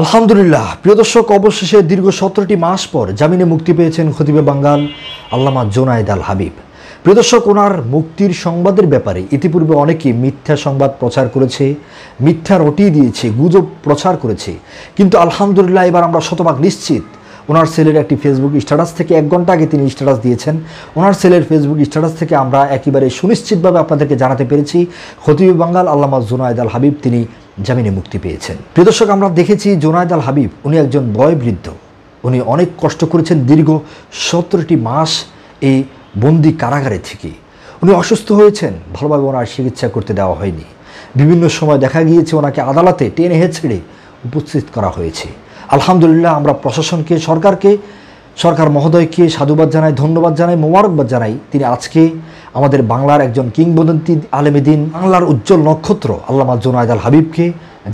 আলহামদুলিল্লাহ প্রিয় দর্শক অবশেষে দীর্ঘ সতেরোটি মাস পর জামিনে মুক্তি পেয়েছেন খতিবে বাঙ্গাল আল্লামা জোনায়দ আল হাবিব প্রিয় দর্শক ওনার মুক্তির সংবাদের ব্যাপারে ইতিপূর্বে অনেকে মিথ্যা সংবাদ প্রচার করেছে মিথ্যা রটি দিয়েছে গুজব প্রচার করেছে কিন্তু আলহামদুলিল্লাহ এবার আমরা শতভাগ নিশ্চিত ওনার ছেলের একটি ফেসবুক স্ট্যাটাস থেকে এক ঘন্টা আগে তিনি স্ট্যাটাস দিয়েছেন ওনার ছেলের ফেসবুক স্ট্যাটাস থেকে আমরা একেবারে সুনিশ্চিতভাবে আপনাদেরকে জানাতে পেরেছি খতিব বাঙ্গাল আল্লামা জোনায়দ আল হাবিব তিনি জামিনে মুক্তি পেয়েছেন প্রিয় দর্শক আমরা দেখেছি জোনায়দ আল হাবিব উনি একজন বয়বৃদ্ধ উনি অনেক কষ্ট করেছেন দীর্ঘ সতেরোটি মাস এই বন্দি কারাগারে থেকে উনি অসুস্থ হয়েছেন ভালোভাবে ওনার চিকিৎসা করতে দেওয়া হয়নি বিভিন্ন সময় দেখা গিয়েছে ওনাকে আদালতে টেনে হেঁচড়ে উপস্থিত করা হয়েছে আলহামদুলিল্লাহ আমরা প্রশাসনকে সরকারকে সরকার মহোদয়কে সাধুবাদ জানাই ধন্যবাদ জানাই মোবারকবাদ জানাই তিনি আজকে আমাদের বাংলার একজন কিংবদন্তি আলেমেদিন বাংলার উজ্জ্বল নক্ষত্র আল্লামা জোনায়দ আল হাবিবকে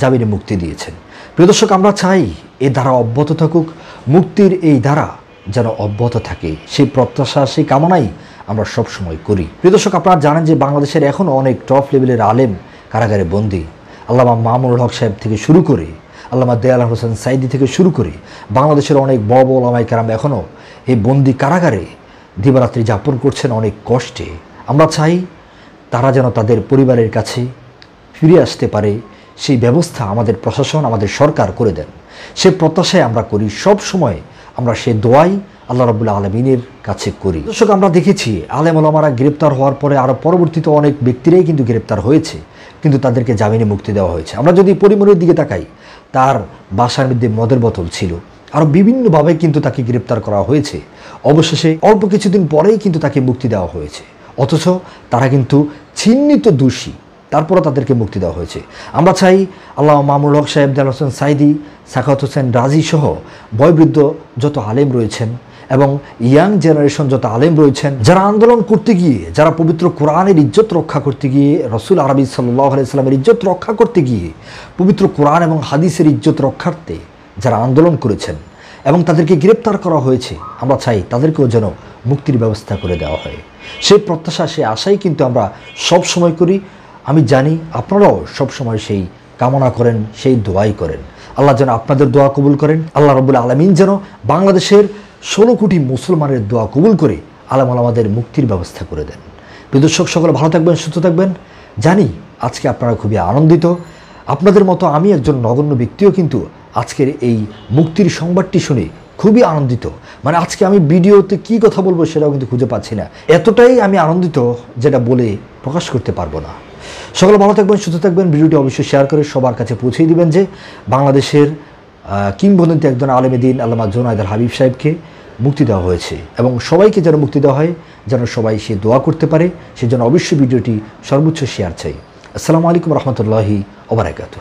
জামিনে মুক্তি দিয়েছেন প্রিয় দর্শক আমরা চাই এ ধারা অব্যাহত থাকুক মুক্তির এই ধারা যেন অব্যাহত থাকে সেই প্রত্যাশা সেই কামনাই আমরা সবসময় করি প্রিয় দর্শক আপনারা জানেন যে বাংলাদেশের এখনও অনেক টপ লেভেলের আলেম কারাগারে বন্দী আল্লামা মামুনুল হক সাহেব থেকে শুরু করে আল্লামা দেয়াল হোসেন সাইদি থেকে শুরু করে বাংলাদেশের অনেক বব বড় কারাম এখনও এই বন্দি কারাগারে দিবারাত্রি যাপন করছেন অনেক কষ্টে আমরা চাই তারা যেন তাদের পরিবারের কাছে ফিরে আসতে পারে সেই ব্যবস্থা আমাদের প্রশাসন আমাদের সরকার করে দেন সে প্রত্যাশায় আমরা করি সব সময় আমরা সে দোয়াই আল্লাহ রবুল্লা আলমিনের কাছে করি দর্শক আমরা দেখেছি আলেম আলমারা গ্রেপ্তার হওয়ার পরে আরও পরবর্তীতে অনেক ব্যক্তিরাই কিন্তু গ্রেপ্তার হয়েছে কিন্তু তাদেরকে জামিনে মুক্তি দেওয়া হয়েছে আমরা যদি পরিমণির দিকে তাকাই তার বাসার মধ্যে মদের বোতল ছিল আরও বিভিন্নভাবে কিন্তু তাকে গ্রেপ্তার করা হয়েছে অবশেষে অল্প কিছুদিন পরেই কিন্তু তাকে মুক্তি দেওয়া হয়েছে অথচ তারা কিন্তু চিহ্নিত দোষী তারপরও তাদেরকে মুক্তি দেওয়া হয়েছে আমরা চাই আল্লাহ মামুল হক সাহেব দেল হোসেন সাইদি সাখাত হোসেন রাজি সহ বয়বৃদ্ধ যত আলেম রয়েছেন এবং ইয়াং জেনারেশন যত আলেম রয়েছেন যারা আন্দোলন করতে গিয়ে যারা পবিত্র কোরআনের ইজ্জত রক্ষা করতে গিয়ে রসুল আরবি সাল্লাহ আলাইসালামের ইজ্জত রক্ষা করতে গিয়ে পবিত্র কোরআন এবং হাদিসের ইজ্জত রক্ষার্থে যারা আন্দোলন করেছেন এবং তাদেরকে গ্রেপ্তার করা হয়েছে আমরা চাই তাদেরকেও যেন মুক্তির ব্যবস্থা করে দেওয়া হয় সেই প্রত্যাশা সেই আশাই কিন্তু আমরা সব সময় করি আমি জানি আপনারাও সবসময় সেই কামনা করেন সেই দোয়াই করেন আল্লাহ যেন আপনাদের দোয়া কবুল করেন আল্লাহ রবুল আলমিন যেন বাংলাদেশের ষোলো কোটি মুসলমানের দোয়া কবুল করে আলাম আলামাদের মুক্তির ব্যবস্থা করে দেন বিদর্শক সকলে ভালো থাকবেন সুস্থ থাকবেন জানি আজকে আপনারা খুবই আনন্দিত আপনাদের মতো আমি একজন নগণ্য ব্যক্তিও কিন্তু আজকের এই মুক্তির সংবাদটি শুনে খুবই আনন্দিত মানে আজকে আমি ভিডিওতে কি কথা বলবো সেটাও কিন্তু খুঁজে পাচ্ছি না এতটাই আমি আনন্দিত যেটা বলে প্রকাশ করতে পারবো না সকল ভালো থাকবেন সুস্থ থাকবেন ভিডিওটি অবশ্যই শেয়ার করে সবার কাছে পৌঁছে দিবেন যে বাংলাদেশের কিংবদন্তি একজন আলেমেদিন আল্লামা জোনায়দার হাবিব সাহেবকে মুক্তি দেওয়া হয়েছে এবং সবাইকে যেন মুক্তি দেওয়া হয় যেন সবাই সে দোয়া করতে পারে সেজন্য অবশ্যই ভিডিওটি সর্বোচ্চ শেয়ার চাই আসসালামু আলাইকুম রহমতুল্লাহি ওবরাকাত